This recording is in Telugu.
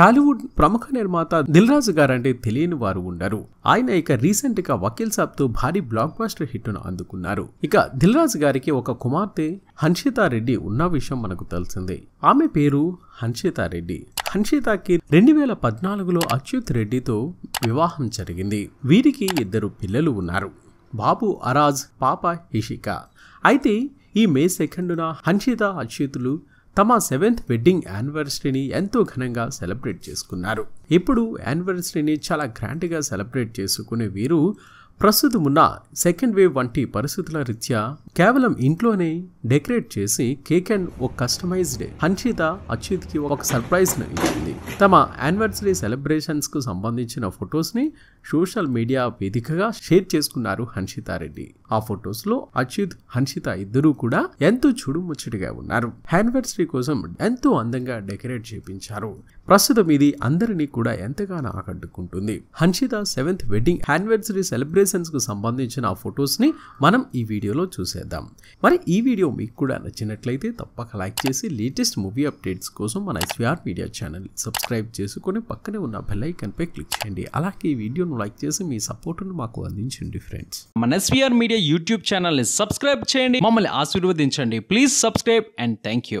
టాలీవుడ్ ప్రముఖ నిర్మాత దిల్ రాజు గారంటే తెలియని వారు ఉండరు ఆయన ఇక రీసెంట్ గా వకీల్ సాబ్ తో భారీ బ్లాక్ బాస్టర్ ను అందుకున్నారు ఇక దిల్ రాజు గారికి ఒక కుమార్తె హన్షితా రెడ్డి ఉన్న విషయం మనకు తెలిసిందే ఆమె పేరు హన్షితా రెడ్డి హన్షితాకి రెండు వేల పద్నాలుగులో అచ్యుత్ రెడ్డితో వివాహం జరిగింది వీరికి ఇద్దరు పిల్లలు ఉన్నారు బాబు అరాజ్ పాప ఇషిక అయితే ఈ మే సెకండున హన్షిత అచ్యుతులు తమ సెవెంత్ వెడ్డింగ్ యానివర్సరీని ఎంతో ఘనంగా సెలబ్రేట్ చేసుకున్నారు ఇప్పుడు యానివర్సరీని చాలా గ్రాండ్గా సెలబ్రేట్ చేసుకునే వీరు ప్రస్తుతం ఉన్న సెకండ్ వేవ్ వంటి పరిస్థితుల రీత్యా కేవలం ఇంట్లోనే డెకరేట్ చేసి కేక్ అండ్ ఒక కస్టమైజ్డ్ హన్షిత అచ్యుత్ కి ఒక సర్ప్రైజ్ ఇచ్చింది తమ యానివర్సరీ సెలబ్రేషన్స్ కు సంబంధించిన ఫొటోస్ ని సోషల్ మీడియా వేదికగా షేర్ చేసుకున్నారు హన్షిత రెడ్డి ఆ ఫొటోస్ లో అచ్యుత్ హన్షిత ఇద్దరూ కూడా ఎంతో చూడుముచ్చటిగా ఉన్నారు యానివర్సరీ కోసం ఎంతో అందంగా డెకరేట్ చేపించారు ప్రస్తుతం ఇది అందరినీ కూడా ఎంతగానో ఆకట్టుకుంటుంది Hanshitha seventh wedding anniversary celebration డెకరేషన్స్కు సంబంధించిన ఆ ఫొటోస్ని మనం ఈ వీడియోలో చూసేద్దాం మరి ఈ వీడియో మీకు కూడా నచ్చినట్లయితే తప్పక లైక్ చేసి లేటెస్ట్ మూవీ అప్డేట్స్ కోసం మన ఎస్విఆర్ మీడియా ఛానల్ సబ్స్క్రైబ్ చేసుకొని పక్కనే ఉన్న బెల్ పై క్లిక్ చేయండి అలాగే ఈ వీడియోను లైక్ చేసి మీ సపోర్ట్ను మాకు అందించండి ఫ్రెండ్స్ మన ఎస్విఆర్ మీడియా యూట్యూబ్ ఛానల్ని సబ్స్క్రైబ్ చేయండి మమ్మల్ని ఆశీర్వదించండి please subscribe and thank you